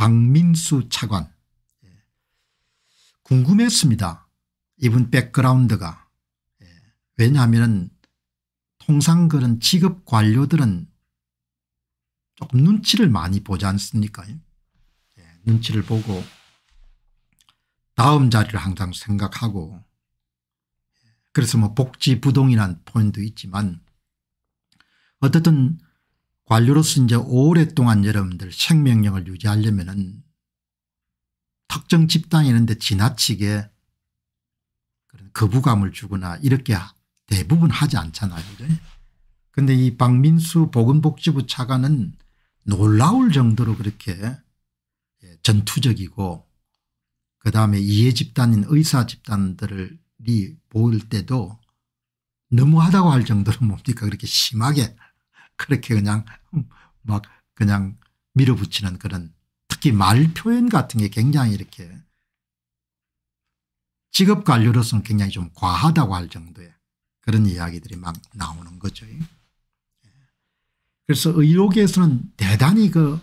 박민수 차관 궁금했습니다. 이분 백그라운드가 예. 왜냐하면 통상 그런 직업 관료들은 조금 눈치를 많이 보지 않습니까 예, 눈치를 보고 다음 자리를 항상 생각하고 그래서 뭐 복지부동이란 포인트도 있지만 어쨌든 관료로서 이제 오랫동안 여러분들 생명력을 유지하려면 은 특정 집단이는데 있 지나치게 그런 거부감을 주거나 이렇게 대부분 하지 않잖아요. 그런데 이 박민수 보건복지부 차관은 놀라울 정도로 그렇게 예, 전투적이고 그다음에 이해 집단인 의사 집단들이 보일 때도 너무하다고 할 정도로 뭡니까 그렇게 심하게 그렇게 그냥 막 그냥 밀어붙이는 그런 특히 말 표현 같은 게 굉장히 이렇게 직업 관료로서는 굉장히 좀 과하다고 할 정도의 그런 이야기들이 막 나오는 거죠. 예. 그래서 의료계에서는 대단히 그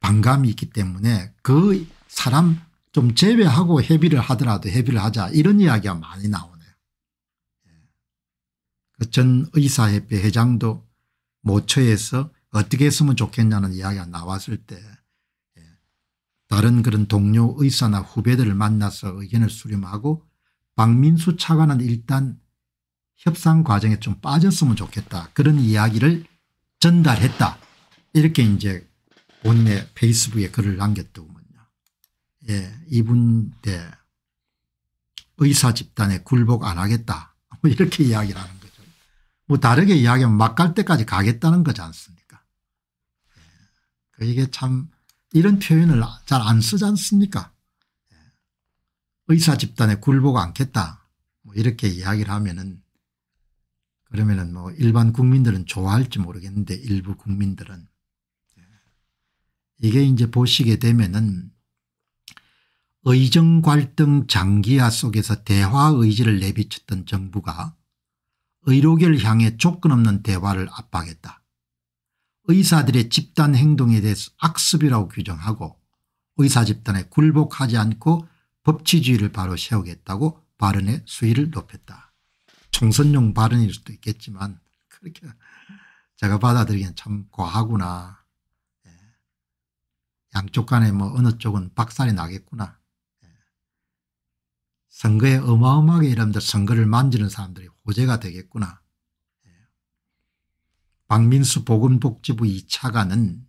반감이 있기 때문에 그 사람 좀 제외하고 협의를 하더라도 협의를 하자 이런 이야기가 많이 나오네요. 예. 그전 의사협회 회장도 모처에서 어떻게 했으면 좋겠냐는 이야기가 나왔을 때 예, 다른 그런 동료 의사나 후배들을 만나서 의견을 수렴하고 박민수 차관은 일단 협상 과정에 좀 빠졌으면 좋겠다 그런 이야기를 전달했다 이렇게 이제 본인의 페이스북에 글을 남겼더군요. 예, 이분대 의사 집단에 굴복 안 하겠다 뭐 이렇게 이야기를 하는 뭐 다르게 이야기하면 막 갈 때까지 가겠다는 거지 않습니까? 예. 그 이게 참 이런 표현을 잘 안 쓰지 않습니까? 예. 의사 집단에 굴복 않겠다. 뭐 이렇게 이야기를 하면은 그러면은 뭐 일반 국민들은 좋아할지 모르겠는데 일부 국민들은 예. 이게 이제 보시게 되면은 의정 갈등 장기화 속에서 대화 의지를 내비쳤던 정부가 의료계를 향해 조건 없는 대화를 압박했다. 의사들의 집단 행동에 대해서 악습이라고 규정하고 의사 집단에 굴복하지 않고 법치주의를 바로 세우겠다고 발언의 수위를 높였다. 총선용 발언일 수도 있겠지만 그렇게 제가 받아들이기엔 참 과하구나. 예. 양쪽 간에 뭐 어느 쪽은 박살이 나겠구나. 선거에 어마어마하게 이러면 선거를 만지는 사람들이 호재가 되겠구나. 예. 박민수 보건복지부 2차관은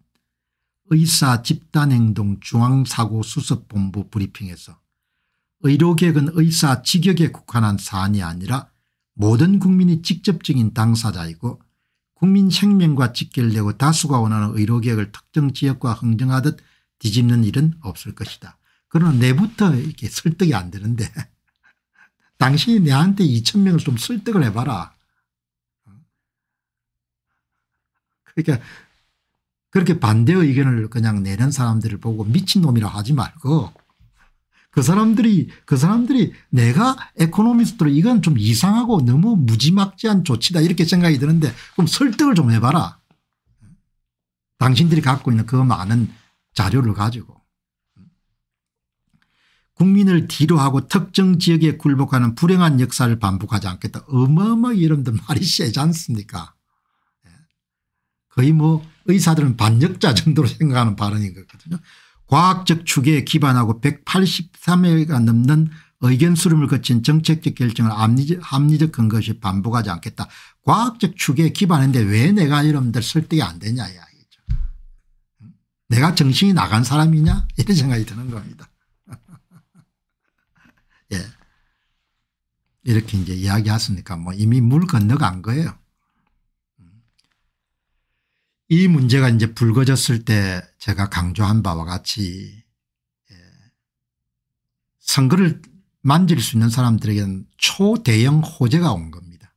의사 집단행동 중앙사고수습본부 브리핑에서 의료계획은 의사 직역에 국한한 사안이 아니라 모든 국민이 직접적인 당사자이고 국민 생명과 직결되고 다수가 원하는 의료계획을 특정 지역과 흥정하듯 뒤집는 일은 없을 것이다. 그러나 내부터 이렇게 설득이 안 되는데 당신이 내한테 2천 명을 좀 설득을 해봐라. 그러니까 그렇게 반대 의견을 그냥 내는 사람들을 보고 미친놈이라 하지 말고 그 사람들이 그 사람들이 내가 에코노미스트로 이건 좀 이상하고 너무 무지막지한 조치다 이렇게 생각이 드는데 그럼 설득을 좀 해봐라. 당신들이 갖고 있는 그 많은 자료를 가지고. 국민을 뒤로 하고 특정 지역에 굴복하는 불행한 역사를 반복하지 않겠다. 어마어마 이름들 말이 세지 않습니까 예. 거의 뭐 의사들은 반역자 정도로 생각하는 발언인 거거든요. 과학적 추계에 기반하고 183회가 넘는 의견 수렴을 거친 정책적 결정을 합리적, 합리적 근거시 반복하지 않겠다. 과학적 추계에 기반했는데 왜 내가 여러분들 설득이 안 되냐 이야기죠. 내가 정신이 나간 사람이냐 이런 생각이 드는 겁니다. 이렇게 이제 이야기하으니까뭐 이미 물 건너간 거예요. 이 문제가 이제 불거졌을 때 제가 강조한 바와 같이 예, 선거를 만질 수 있는 사람들에게는 초대형 호재가 온 겁니다.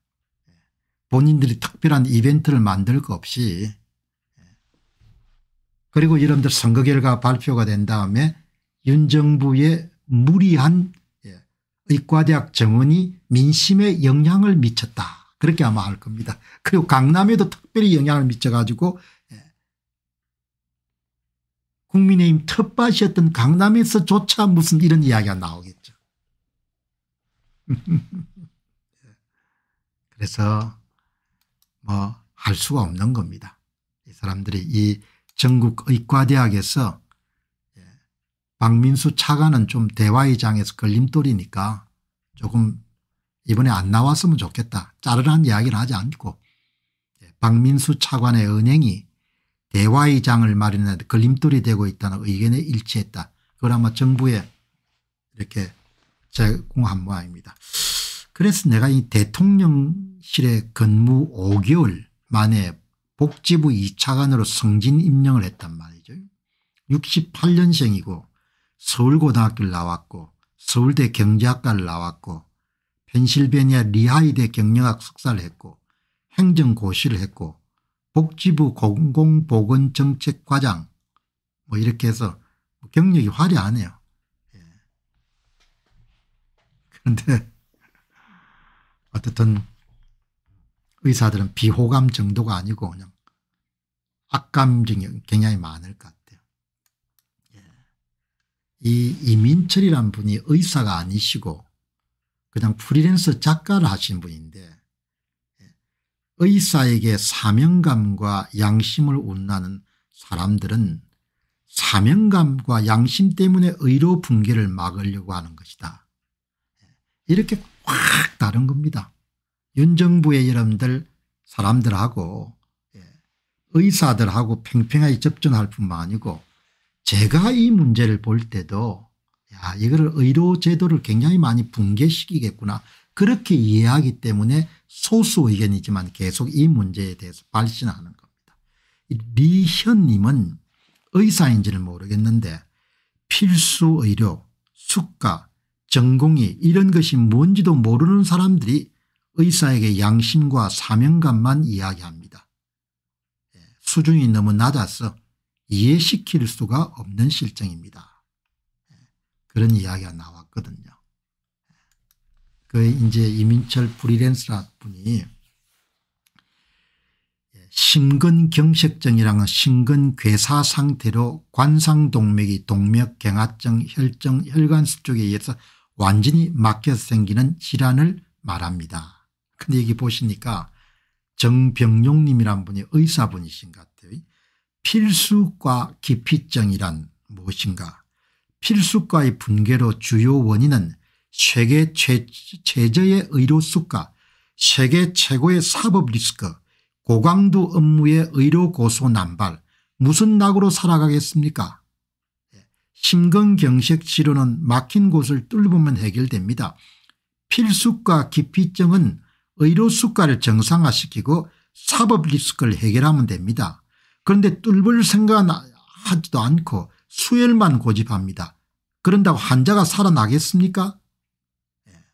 본인들이 특별한 이벤트를 만들 것 없이 예. 그리고 이런들 선거 결과 발표가 된 다음에 윤 정부의 무리한 의과대학 정원이 민심에 영향을 미쳤다. 그렇게 아마 알 겁니다. 그리고 강남에도 특별히 영향을 미쳐가지고 예. 국민의힘 텃밭이었던 강남에서조차 무슨 이런 이야기가 나오겠죠. 그래서 뭐 할 수가 없는 겁니다. 이 사람들이 이 전국 의과대학에서 박민수 차관은 좀 대화의장에서 걸림돌이니까 조금 이번에 안 나왔으면 좋겠다. 짜르란 이야기를 하지 않고 예, 박민수 차관의 은행이 대화의장을 마련해 걸림돌이 되고 있다는 의견에 일치했다. 그걸 아마 정부에 이렇게 제공한 모양입니다. 그래서 내가 이 대통령실에 근무 5개월 만에 복지부 2차관으로 승진 임명을 했단 말이죠. 68년생이고 서울고등학교를 나왔고 서울대 경제학과를 나왔고 펜실베니아 리하이대 경영학 석사를 했고 행정고시를 했고 복지부 공공보건정책과장 뭐 이렇게 해서 경력이 화려하네요. 예. 그런데 어떻든 의사들은 비호감 정도가 아니고 그냥 악감 굉장히 많을 것 같아요. 이 이민철이란 분이 의사가 아니시고 그냥 프리랜서 작가를 하신 분인데 의사에게 사명감과 양심을 온나는 사람들은 사명감과 양심 때문에 의료 붕괴를 막으려고 하는 것이다. 이렇게 확 다른 겁니다. 윤 정부의 여러분들 사람들하고 예, 의사들하고 팽팽하게 접전할 뿐만 아니고 제가 이 문제를 볼 때도 야 이거를 의료 제도를 굉장히 많이 붕괴시키겠구나 그렇게 이해하기 때문에 소수 의견이지만 계속 이 문제에 대해서 발신하는 겁니다. 리현님은 의사인지는 모르겠는데 필수 의료, 숙가, 전공이 이런 것이 뭔지도 모르는 사람들이 의사에게 양심과 사명감만 이야기합니다. 예, 수준이 너무 낮아서 이해시킬 수가 없는 실정입니다. 그런 이야기가 나왔거든요. 그 이제 이민철 프리랜서라 분이 심근경색증이랑은 심근괴사 상태로 관상동맥이 동맥경화증 혈증 혈관수쪽에 의해서 완전히 막혀서 생기는 질환을 말합니다. 근데 여기 보시니까 정병용님이란 분이 의사분이신 것 필수과 기피증이란 무엇인가 필수과의 붕괴로 주요 원인은 세계 최, 저의 의료수가 세계 최고의 사법 리스크 고강도 업무의 의료 고소 난발 무슨 낙으로 살아가겠습니까 예, 심근경색 치료는 막힌 곳을 뚫으면 해결됩니다. 필수과 기피증은 의료수가를 정상화시키고 사법 리스크를 해결하면 됩니다. 그런데 뚫을 생각하지도 않고 수혈만 고집합니다. 그런다고 환자가 살아나겠습니까? 네.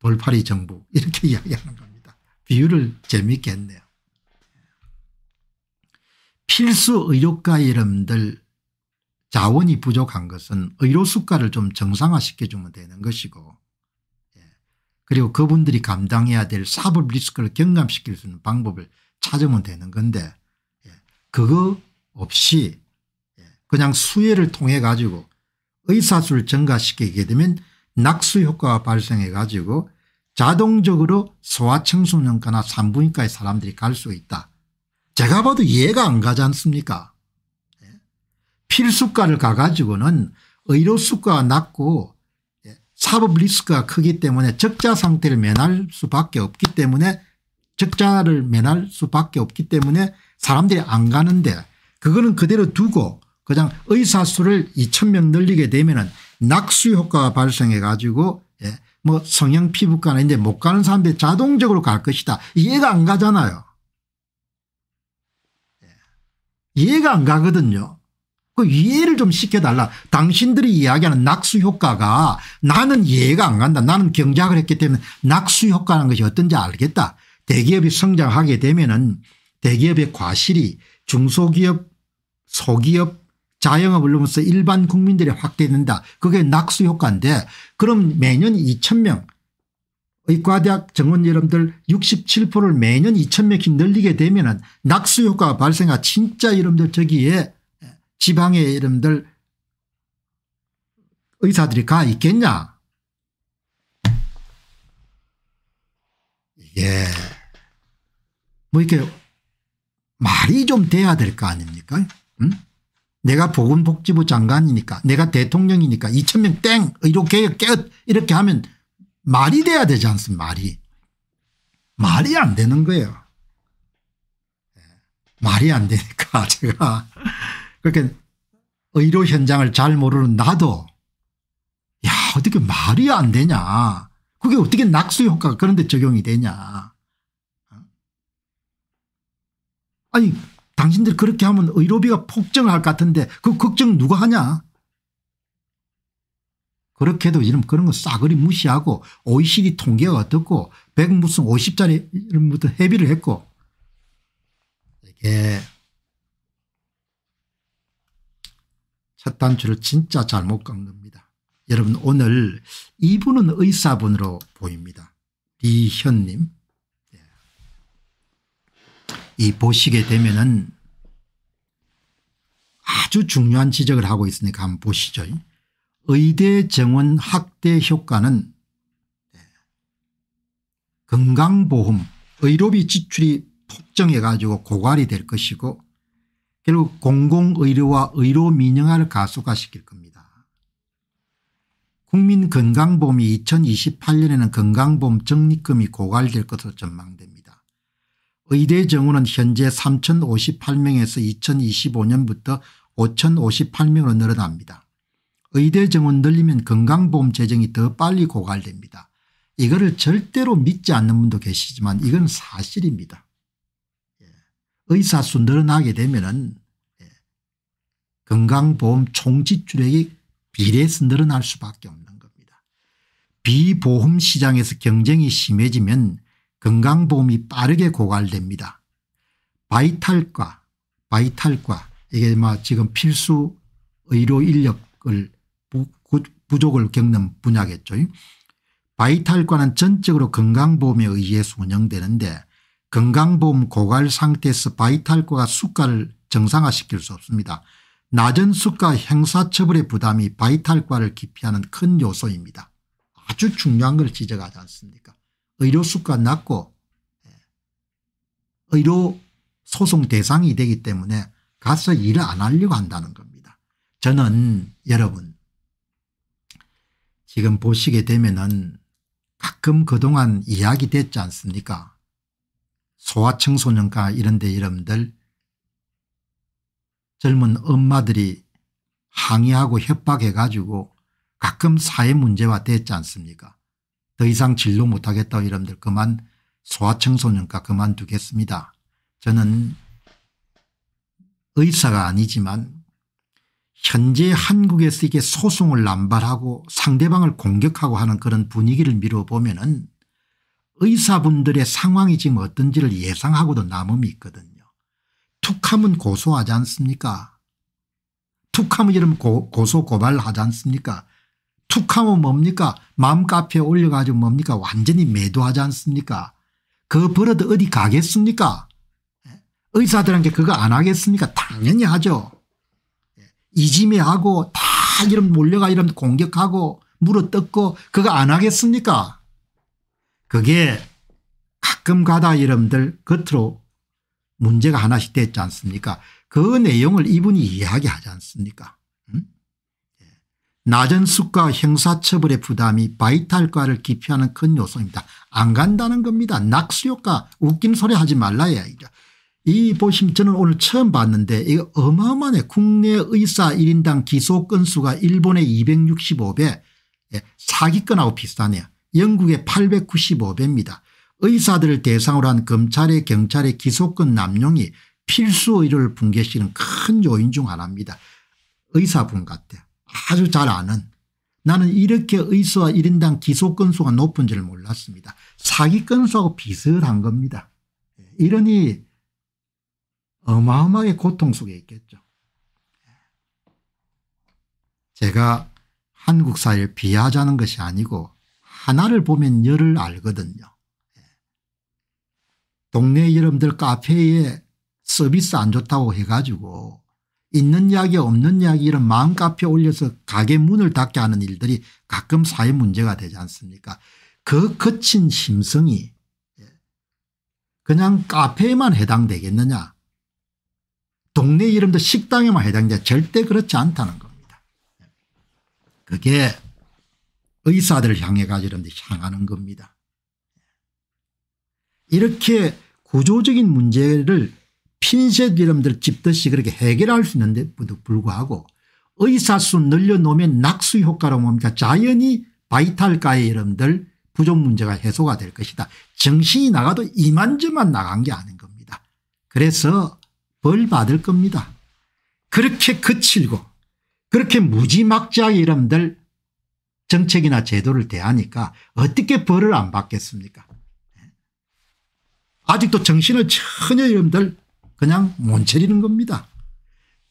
볼파리 정부 이렇게 이야기하는 겁니다. 비유를 재미있게 했네요. 필수 의료과 이름들 자원이 부족한 것은 의료 수가를 좀 정상화시켜주면 되는 것이고 예. 그리고 그분들이 감당해야 될 사법 리스크를 경감시킬 수 있는 방법을 찾으면 되는 건데 그거 없이 예, 그냥 수혜를 통해 가지고 의사수를 증가시키게 되면 낙수 효과가 발생해 가지고 자동적으로 소아청소년과나 산부인과에 사람들이 갈 수 있다. 제가 봐도 이해가 안 가지 않습니까 예. 필수과를 가가지고는 의료수과가 낮고 예, 사법 리스크가 크기 때문에 적자 상태를 면할 수밖에 없기 때문에 적자를 면할 수밖에 없기 때문에 사람들이 안 가는데 그거는 그대로 두고 그냥 의사 수를 2천 명 늘리게 되면은 낙수 효과가 발생해 가지고 예. 뭐 성형 피부과나 이제 못 가는 사람들이 자동적으로 갈 것이다. 이해가 안 가잖아요. 예. 이해가 안 가거든요. 그 이해를 좀 시켜달라. 당신들이 이야기하는 낙수 효과가 나는 이해가 안 간다. 나는 경작을 했기 때문에 낙수 효과라는 것이 어떤지 알겠다. 대기업이 성장하게 되면은 대기업의 과실이 중소기업 소기업 자영업을 넘어서 일반 국민들이 확대된다. 그게 낙수효과인데 그럼 매년 2천명 의과대학 정원 여러분들 67%를 매년 2천명씩 늘리게 되면 은 낙수효과가 발생하 진짜 여러분들 저기에 지방의 여러분들 의사들이 가 있겠냐 예. 뭐 이렇게 말이 좀 돼야 될 거 아닙니까? 응? 내가 보건복지부 장관이니까 내가 대통령이니까 2천명 땡 의료개혁 깨끗 이렇게 하면 말이 돼야 되지 않습니까 말이. 말이 안 되는 거예요. 예. 말이 안 되니까 제가 그렇게 의료 현장을 잘 모르는 나도 야 어떻게 말이 안 되냐 그게 어떻게 낙수 효과가 그런데 적용이 되냐 아니 당신들 그렇게 하면 의료비가 폭증을 할것 같은데 그 걱정 누가 하냐. 그렇게도 이런 그런 거 싸그리 무시하고 OECD 통계가 어떻고 백 무슨 50짜리 이런부터 회비를 했고 이게 첫 단추를 진짜 잘못 깎겁니다 여러분 오늘 이분은 의사분으로 보입니다. 리현님 이 보시게 되면은 아주 중요한 지적을 하고 있으니까 한번 보시죠. 의대 정원 확대 효과는 건강보험 의료비 지출이 폭증해 가지고 고갈이 될 것이고 결국 공공의료와 의료 민영화를 가속화시킬 겁니다. 국민건강보험이 2028년에는 건강보험 적립금이 고갈될 것으로 전망됩니다. 의대 정원은 현재 3,058명에서 2025년부터 5,058명으로 늘어납니다. 의대 정원 늘리면 건강보험 재정이 더 빨리 고갈됩니다. 이거를 절대로 믿지 않는 분도 계시지만 이건 사실입니다. 예. 의사 수 늘어나게 되면 예. 건강보험 총지출액이 비례해서 늘어날 수밖에 없는 겁니다. 비보험 시장에서 경쟁이 심해지면 건강보험이 빠르게 고갈됩니다. 바이탈과 바이탈과 이게 막 지금 필수 의료 인력을 부족을 겪는 분야겠죠. 바이탈과는 전적으로 건강보험에 의해서 운영되는데 건강보험 고갈 상태에서 바이탈과가 수가를 정상화시킬 수 없습니다. 낮은 수가 행사처벌의 부담이 바이탈과를 기피하는 큰 요소입니다. 아주 중요한 걸 지적하지 않습니까 의료수가 낮고 예, 의료 소송 대상이 되기 때문에 가서 일을 안 하려고 한다는 겁니다. 저는 여러분 지금 보시게 되면은 가끔 그동안 이야기 됐지 않습니까 소아청소년과 이런 데 여러분들 젊은 엄마들이 항의하고 협박해 가지고 가끔 사회 문제화 됐지 않습니까 더 이상 진료 못하겠다 이러분들 그만 소아청소년과 그만두겠습니다. 저는 의사가 아니지만 현재 한국에서 이게 소송을 남발하고 상대방을 공격하고 하는 그런 분위기를 미뤄보면 은 의사분들의 상황이 지금 어떤지를 예상하고도 남음이 있거든요. 툭하면 고소하지 않습니까 툭하면 이러면 고소 고발하지 않습니까 툭 하면 뭡니까 맘카페에 올려가지고 뭡니까 완전히 매도하지 않습니까 그 버릇 어디 가겠습니까 예? 의사들한테 그거 안 하겠습니까 당연히 하죠 예? 이지매하고 다 이런 몰려가 이런 공격하고 물어뜯고 그거 안 하겠습니까 그게 가끔 가다 이름들 겉으로 문제가 하나씩 됐지 않습니까 그 내용을 이분이 이야기하지 않습니까 음? 낮은 수가 형사처벌의 부담이 바이탈과를 기피하는 큰 요소입니다. 안 간다는 겁니다. 낙수효과 웃긴 소리 하지 말라야 이 이죠. 이 보시면 저는 오늘 처음 봤는데 이거 어마어마해 국내 의사 1인당 기소 건수가 일본의 265배 예, 사기건하고 비슷하네요. 영국의 895배입니다. 의사들을 대상으로 한 검찰의 경찰의 기소권 남용이 필수 의료를 붕괴시키는 큰 요인 중 하나입니다. 의사분 같아요. 아주 잘 아는 나는 이렇게 의수와 1인당 기소 건수가 높은 줄 몰랐습니다. 사기 건수하고 비슷한 겁니다. 예, 이러니 어마어마하게 고통 속에 있겠죠. 예. 제가 한국 사회를 비하자는 것이 아니고 하나를 보면 열을 알거든요. 예. 동네 여러분들 카페에 서비스 안 좋다고 해가지고 있는 이야기 없는 이야기 이런 마음 카에 올려서 가게 문을 닫게 하는 일들이 가끔 사회 문제가 되지 않습니까 그 거친 심성이 예, 그냥 카페에만 해당되겠느냐 동네 이름도 식당에만 해당되냐 절대 그렇지 않다는 겁니다. 그게 의사들을 향해 가지는 데 향하는 겁니다. 이렇게 구조적인 문제를 핀셋 이름들 집듯이 그렇게 해결할 수 있는데도 불구하고 의사수 늘려놓으면 낙수 효과로 뭡니까 자연히 바이탈가의 이름들 부족 문제가 해소가 될 것이다. 정신이 나가도 이만저만 나간 게 아닌 겁니다. 그래서 벌 받을 겁니다. 그렇게 거칠고 그렇게 무지막지하게 이름들 정책이나 제도를 대하니까 어떻게 벌을 안 받겠습니까 예. 아직도 정신을 전혀 이름들 그냥 몬체리는 겁니다.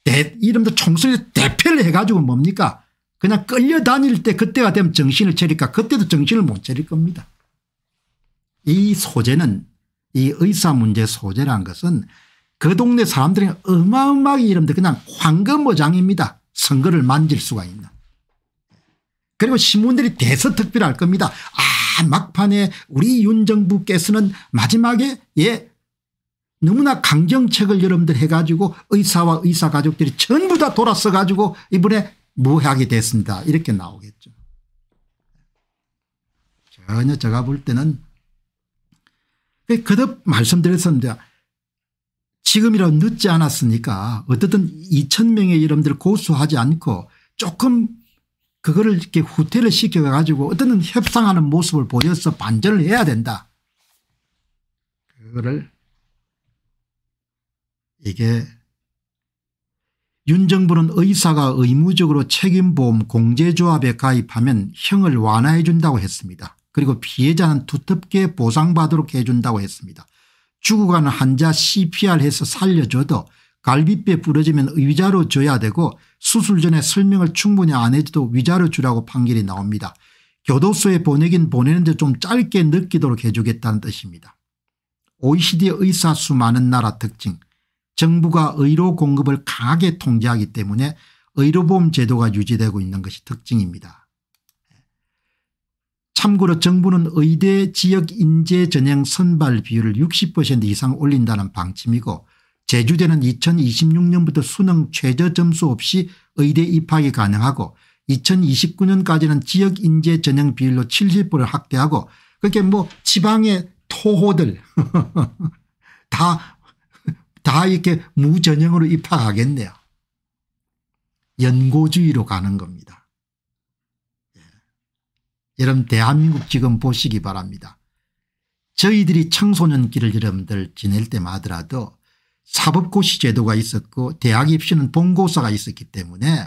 대, 이름도 총소리 대표를 해가지고 뭡니까 그냥 끌려다닐 때 그때가 되면 정신을 차릴까 그때도 정신을 못 차릴 겁니다. 이 소재는 이 의사 문제 소재란 것은 그 동네 사람들이 어마어마하게 이름들 그냥 황금어장입니다. 선거를 만질 수가 있는. 그리고 신문들이 대서특필할 겁니다. 아 막판에 우리 윤 정부께서는 마지막에 예 너무나 강경책을 여러분들 해가지고 의사와 의사 가족들이 전부 다 돌아서 가지고 이번에 무학이 됐습니다. 이렇게 나오겠죠. 전혀 제가 볼 때는 그듭 말씀드렸습니다. 지금이라 늦지 않았으니까 어떻든 2천명의 여러분들 고수하지 않고 조금 그거를 이렇게 후퇴를 시켜가지고 어떤 협상하는 모습을 보여서 반전을 해야 된다. 그거를 이게 윤 정부는 의사가 의무적으로 책임보험 공제조합에 가입하면 형을 완화해 준다고 했습니다. 그리고 피해자는 두텁게 보상받도록 해준다고 했습니다. 죽어가는 환자 CPR해서 살려줘도 갈비뼈 부러지면 의자로 줘야 되고 수술 전에 설명을 충분히 안 해줘도 위자로 주라고 판결이 나옵니다. 교도소에 보내긴 보내는데 좀 짧게 느끼도록 해주겠다는 뜻입니다. OECD 의사 수 많은 나라 특징 정부가 의료 공급을 강하게 통제하기 때문에 의료보험 제도가 유지되고 있는 것이 특징입니다. 참고로 정부는 의대 지역 인재 전형 선발 비율을 60% 이상 올린다는 방침이고 제주대는 2026년부터 수능 최저 점수 없이 의대 입학이 가능하고 2029년까지는 지역 인재 전형 비율로 70%를 확대하고 그렇게 뭐 지방의 토호들 다다 이렇게 무전형으로 입학하겠네요. 연고주의로 가는 겁니다. 예. 여러분 대한민국 지금 보시기 바랍니다. 저희들이 청소년기를 여러분들 지낼 때만 하더라도 사법고시 제도가 있었고 대학 입시는 본고사가 있었기 때문에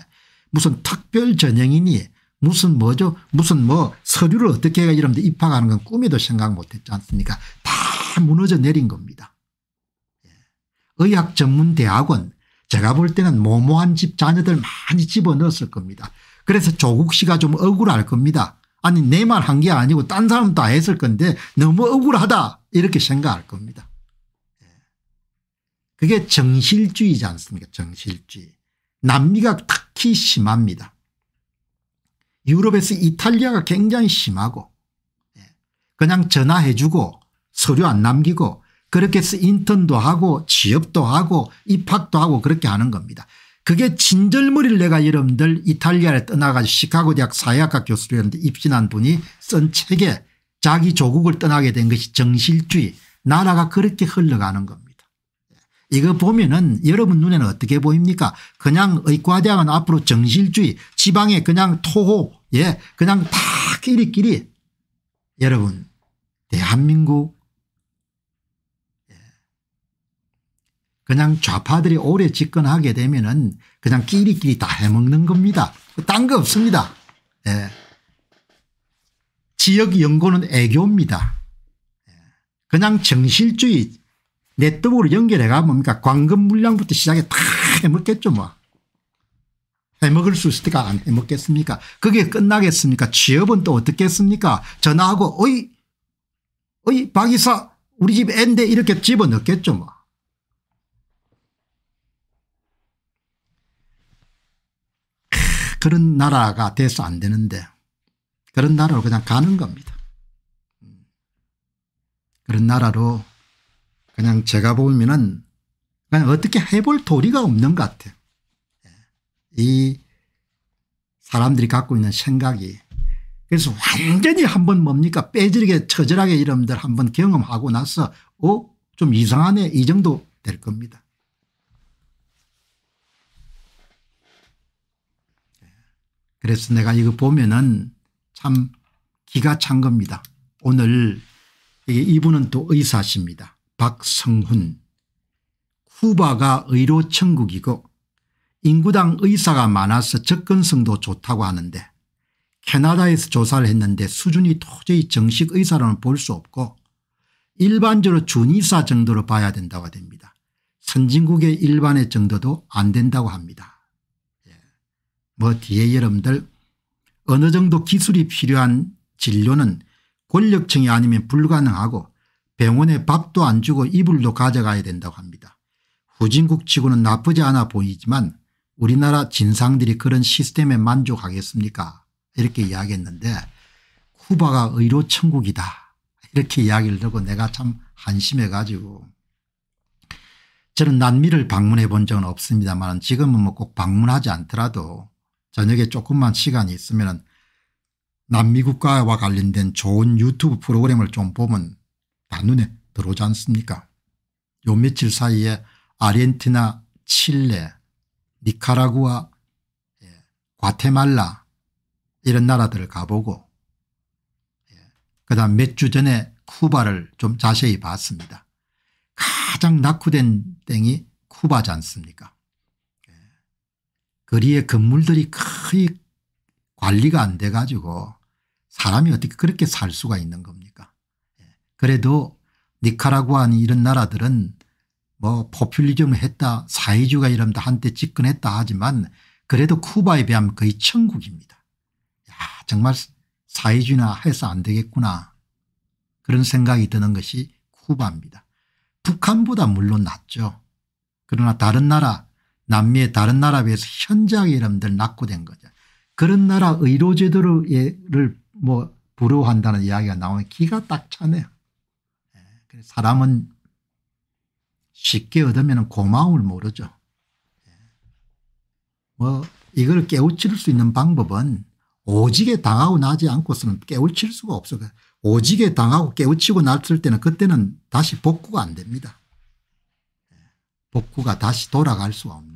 무슨 특별 전형이니 무슨 뭐죠 무슨 뭐 서류를 어떻게 해가 여러분 입학하는 건 꿈에도 생각 못했지 않습니까 다 무너져 내린 겁니다. 의학전문대학원 제가 볼 때는 모모한 집 자녀들 많이 집어넣었을 겁니다. 그래서 조국 씨가 좀 억울할 겁니다. 아니 내 말 한 게 아니고 딴 사람 도다 했을 건데 너무 억울하다 이렇게 생각할 겁니다. 예. 그게 정실주의지 않습니까 정실주의. 남미가 특히 심합니다. 유럽에서 이탈리아가 굉장히 심하고 예. 그냥 전화해주고 서류 안 남기고 그렇게 해서 인턴도 하고 취업도 하고 입학도 하고 그렇게 하는 겁니다. 그게 진절머리를 내가 여러분들 이탈리아에 떠나가지고 시카고 대학 사회학과 교수로 는데 입신한 분이 쓴 책에 자기 조국을 떠나게 된 것이 정실주의 나라가 그렇게 흘러가는 겁니다. 예. 이거 보면은 여러분 눈에는 어떻게 보입니까 그냥 의과대학은 앞으로 정실주의 지방에 그냥 토호 예 그냥 다 끼리끼리 여러분 대한민국 그냥 좌파들이 오래 집권하게 되면은 그냥 끼리끼리 다 해먹는 겁니다. 딴 거 없습니다. 예. 지역 연고는 애교입니다. 예. 그냥 정실주의 네트워크로 연결해가 뭡니까 그러니까 광금 물량부터 시작해 다 해먹겠죠 뭐. 해먹을 수있을 때가 안 해먹겠습니까 그게 끝나겠습니까 취업은 또 어떻겠습니까 전화하고 어이 어이 박 이사 우리 집 앤데 이렇게 집어넣겠죠 뭐. 그런 나라가 돼서 안 되는데 그런 나라로 그냥 가는 겁니다. 그런 나라로 그냥 제가 보면은 그냥 어떻게 해볼 도리가 없는 것 같아요. 예. 이 사람들이 갖고 있는 생각이 그래서 완전히 한번 뭡니까 빼지르게 처절하게 이름들 한번 경험하고 나서 어좀 이상하네 이 정도 될 겁니다. 그래서 내가 이거 보면은 참 기가 찬 겁니다. 오늘 이분은 또 의사십니다. 박성훈. 쿠바가 의료 천국이고 인구당 의사가 많아서 접근성도 좋다고 하는데 캐나다에서 조사를 했는데 수준이 도저히 정식 의사로는 볼 수 없고 일반적으로 준의사 정도로 봐야 된다고 됩니다. 선진국의 일반의 정도도 안 된다고 합니다. 뭐 뒤에 여러분들 어느 정도 기술이 필요한 진료는 권력층이 아니면 불가능하고 병원에 밥도 안 주고 이불도 가져가야 된다고 합니다. 후진국 치고는 나쁘지 않아 보이지만 우리나라 진상들이 그런 시스템에 만족하겠습니까 이렇게 이야기했는데 쿠바가 의료 천국이다 이렇게 이야기를 듣고 내가 참 한심해 가지고 저는 남미를 방문해 본 적은 없습니다만 지금은 뭐 꼭 방문하지 않더라도 저녁에 조금만 시간이 있으면 남미국가와 관련된 좋은 유튜브 프로그램을 좀 보면 단눈에 들어오지 않습니까 요 며칠 사이에 아르헨티나 칠레 니카라구아 예, 과테말라 이런 나라들을 가보고 예, 그다음 몇 주 전에 쿠바를 좀 자세히 봤습니다. 가장 낙후된 땡이 쿠바지 않습니까 거리에 건물들이 거의 관리가 안 돼 가지고 사람이 어떻게 그렇게 살 수가 있는 겁니까 예. 그래도 니카라구아니 이런 나라들은 뭐 포퓰리즘을 했다 사회주의가 이러면 한때 집권했다 하지만 그래도 쿠바에 비하면 거의 천국입니다. 야 정말 사회주의나 해서 안 되겠구나 그런 생각이 드는 것이 쿠바입니다. 북한보다 물론 낫죠. 그러나 다른 나라 남미의 다른 나라에 비해서 현장의 이름들 낙후된 거죠. 그런 나라 의료제도를 뭐 부러워한다는 이야기가 나오면 기가 딱 차네요. 예, 사람은 쉽게 얻으면 고마움을 모르죠. 예, 뭐 이걸 깨우칠 수 있는 방법은 오지게 당하고 나지 않고서는 깨우칠 수가 없어요. 그 오지게 당하고 깨우치고 났을 때는 그때는 다시 복구가 안 됩니다. 예, 복구가 다시 돌아갈 수가 없는.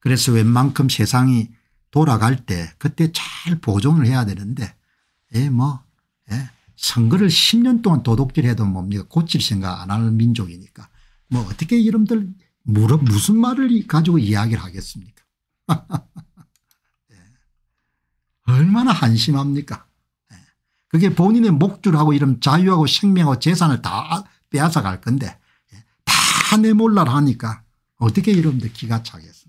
그래서 웬만큼 세상이 돌아갈 때 그때 잘 보존을 해야 되는데 예, 뭐 예, 선거를 10년 동안 도둑질해도 뭡니까 고칠 생각 안 하는 민족이니까 뭐 어떻게 이름들 무릎 무슨 말을 가지고 이야기를 하겠습니까 예. 얼마나 한심합니까 예. 그게 본인의 목줄하고 이름 자유하고 생명하고 재산을 다 빼앗아 갈 건데 예, 다 내몰라 라 하니까 어떻게 이름들 기가 차겠어